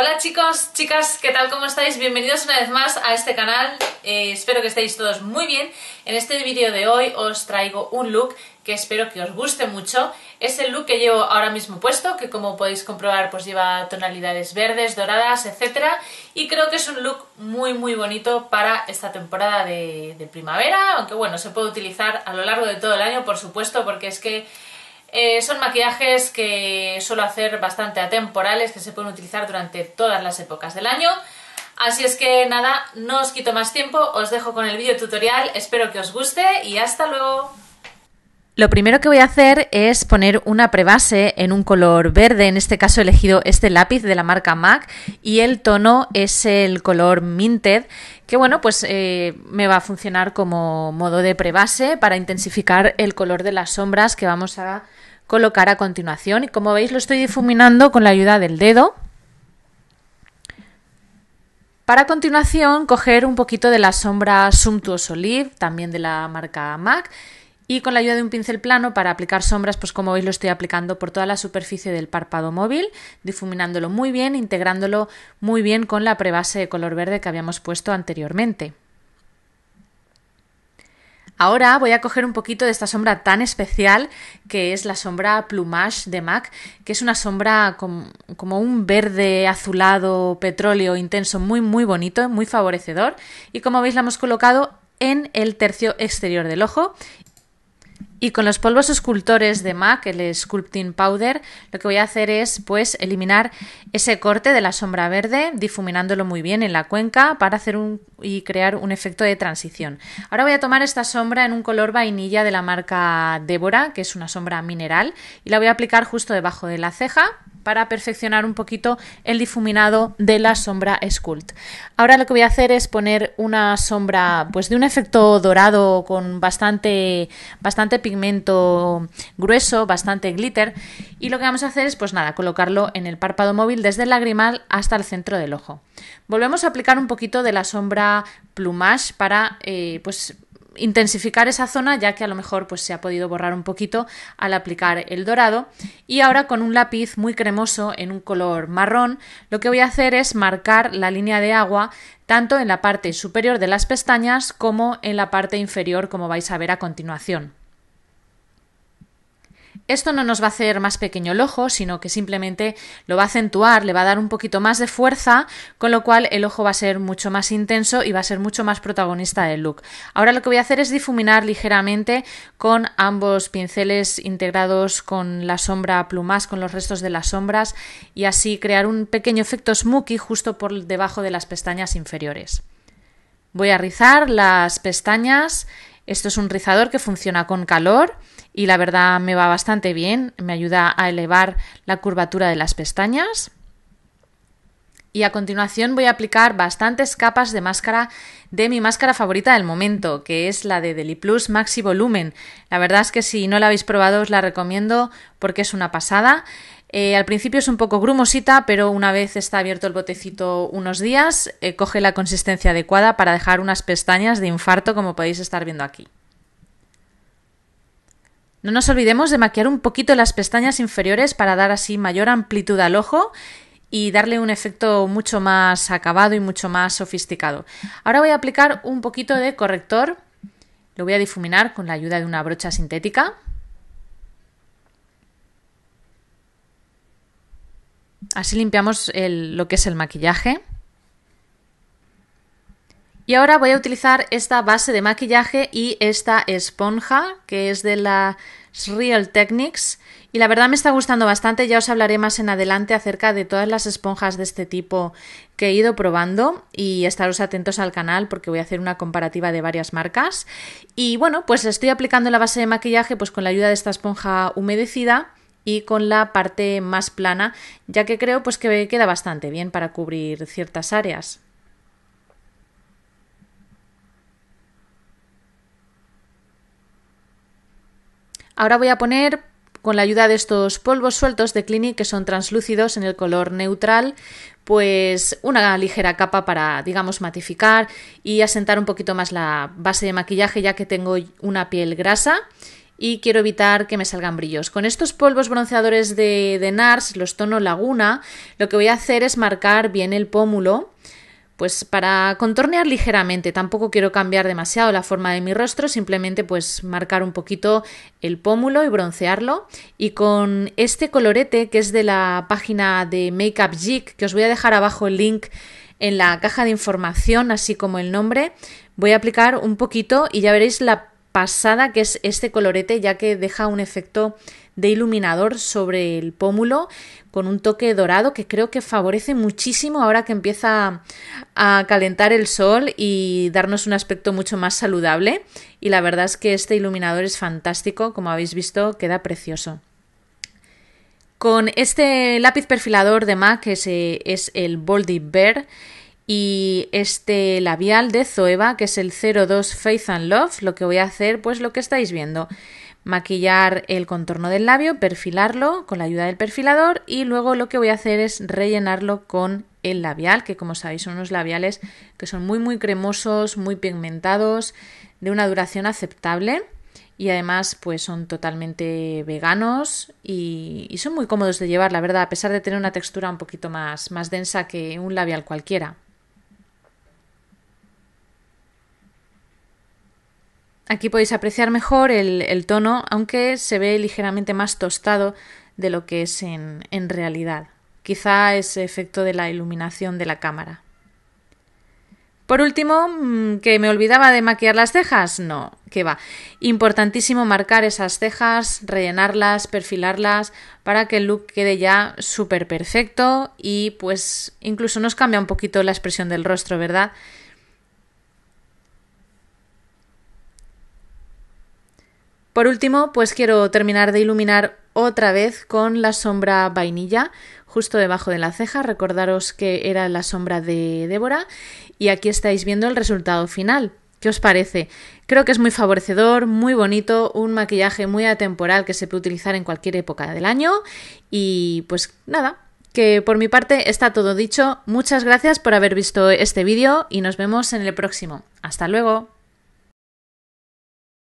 Hola chicos, chicas, ¿qué tal? ¿Cómo estáis? Bienvenidos una vez más a este canal. Eh, espero que estéis todos muy bien. En este vídeo de hoy os traigo un look que espero que os guste mucho. Es el look que llevo ahora mismo puesto, que como podéis comprobar pues lleva tonalidades verdes, doradas, etc. Y creo que es un look muy muy bonito para esta temporada de primavera, aunque bueno, se puede utilizar a lo largo de todo el año, por supuesto, porque es que eh, son maquillajes que suelo hacer bastante atemporales, que se pueden utilizar durante todas las épocas del año. Así es que nada, no os quito más tiempo, os dejo con el vídeo tutorial, espero que os guste y hasta luego. Lo primero que voy a hacer es poner una prebase en un color verde, en este caso he elegido este lápiz de la marca MAC y el tono es el color Minted, que bueno, pues eh, me va a funcionar como modo de prebase para intensificar el color de las sombras que vamos a colocar a continuación. Y como veis lo estoy difuminando con la ayuda del dedo. Para continuación coger un poquito de la sombra Sumptuous Olive, también de la marca MAC, y con la ayuda de un pincel plano para aplicar sombras, pues como veis lo estoy aplicando por toda la superficie del párpado móvil, difuminándolo muy bien, integrándolo muy bien con la prebase de color verde que habíamos puesto anteriormente. Ahora voy a coger un poquito de esta sombra tan especial que es la sombra Plumage de MAC, que es una sombra como un verde azulado petróleo intenso muy muy bonito, muy favorecedor y como veis la hemos colocado en el tercio exterior del ojo y con los polvos escultores de MAC, el Sculpting Powder, lo que voy a hacer es pues eliminar ese corte de la sombra verde, difuminándolo muy bien en la cuenca para hacer un y crear un efecto de transición. Ahora voy a tomar esta sombra en un color vainilla de la marca Débora, que es una sombra mineral, y la voy a aplicar justo debajo de la ceja para perfeccionar un poquito el difuminado de la sombra Sculpt. Ahora lo que voy a hacer es poner una sombra pues de un efecto dorado con bastante, bastante pigmento grueso, bastante glitter y lo que vamos a hacer es pues nada, colocarlo en el párpado móvil desde el lagrimal hasta el centro del ojo. Volvemos a aplicar un poquito de la sombra plumage para eh, pues intensificar esa zona ya que a lo mejor pues se ha podido borrar un poquito al aplicar el dorado y ahora con un lápiz muy cremoso en un color marrón lo que voy a hacer es marcar la línea de agua tanto en la parte superior de las pestañas como en la parte inferior como vais a ver a continuación. Esto no nos va a hacer más pequeño el ojo, sino que simplemente lo va a acentuar, le va a dar un poquito más de fuerza, con lo cual el ojo va a ser mucho más intenso y va a ser mucho más protagonista del look. Ahora lo que voy a hacer es difuminar ligeramente con ambos pinceles integrados con la sombra plumas, con los restos de las sombras y así crear un pequeño efecto smooky justo por debajo de las pestañas inferiores. Voy a rizar las pestañas. Esto es un rizador que funciona con calor y la verdad me va bastante bien, me ayuda a elevar la curvatura de las pestañas. Y a continuación voy a aplicar bastantes capas de máscara de mi máscara favorita del momento, que es la de Deli Plus Maxi Volumen. La verdad es que si no la habéis probado os la recomiendo porque es una pasada. Eh, al principio es un poco grumosita, pero una vez está abierto el botecito unos días, eh, coge la consistencia adecuada para dejar unas pestañas de infarto como podéis estar viendo aquí. No nos olvidemos de maquillar un poquito las pestañas inferiores para dar así mayor amplitud al ojo y darle un efecto mucho más acabado y mucho más sofisticado. Ahora voy a aplicar un poquito de corrector. Lo voy a difuminar con la ayuda de una brocha sintética. Así limpiamos lo que es el maquillaje. Y ahora voy a utilizar esta base de maquillaje y esta esponja que es de la Real Techniques y la verdad me está gustando bastante, ya os hablaré más en adelante acerca de todas las esponjas de este tipo que he ido probando y estaros atentos al canal porque voy a hacer una comparativa de varias marcas y bueno pues estoy aplicando la base de maquillaje pues con la ayuda de esta esponja humedecida y con la parte más plana ya que creo pues que queda bastante bien para cubrir ciertas áreas. Ahora voy a poner con la ayuda de estos polvos sueltos de Clinique que son translúcidos en el color neutral, pues una ligera capa para, digamos, matificar y asentar un poquito más la base de maquillaje ya que tengo una piel grasa y quiero evitar que me salgan brillos. Con estos polvos bronceadores de, de NARS, los tono laguna, lo que voy a hacer es marcar bien el pómulo pues para contornear ligeramente, tampoco quiero cambiar demasiado la forma de mi rostro, simplemente pues marcar un poquito el pómulo y broncearlo. Y con este colorete que es de la página de Makeup Geek, que os voy a dejar abajo el link en la caja de información, así como el nombre, voy a aplicar un poquito y ya veréis la pasada que es este colorete, ya que deja un efecto de iluminador sobre el pómulo con un toque dorado que creo que favorece muchísimo ahora que empieza a calentar el sol y darnos un aspecto mucho más saludable. Y la verdad es que este iluminador es fantástico, como habéis visto, queda precioso. Con este lápiz perfilador de MAC, que es el Boldy Bear, y este labial de Zoeva, que es el 02 Faith and Love, lo que voy a hacer, pues lo que estáis viendo maquillar el contorno del labio, perfilarlo con la ayuda del perfilador y luego lo que voy a hacer es rellenarlo con el labial, que como sabéis son unos labiales que son muy muy cremosos, muy pigmentados, de una duración aceptable y además pues son totalmente veganos y, y son muy cómodos de llevar, la verdad, a pesar de tener una textura un poquito más, más densa que un labial cualquiera. Aquí podéis apreciar mejor el, tono, aunque se ve ligeramente más tostado de lo que es en, realidad. Quizá ese efecto de la iluminación de la cámara. Por último, mm, que me olvidaba de maquillar las cejas. No, que va. Importantísimo marcar esas cejas, rellenarlas, perfilarlas, para que el look quede ya súper perfecto y pues incluso nos cambia un poquito la expresión del rostro, ¿verdad? Por último, pues quiero terminar de iluminar otra vez con la sombra vainilla justo debajo de la ceja. Recordaros que era la sombra de Débora y aquí estáis viendo el resultado final. ¿Qué os parece? Creo que es muy favorecedor, muy bonito, un maquillaje muy atemporal que se puede utilizar en cualquier época del año y pues nada, que por mi parte está todo dicho. Muchas gracias por haber visto este vídeo y nos vemos en el próximo. Hasta luego.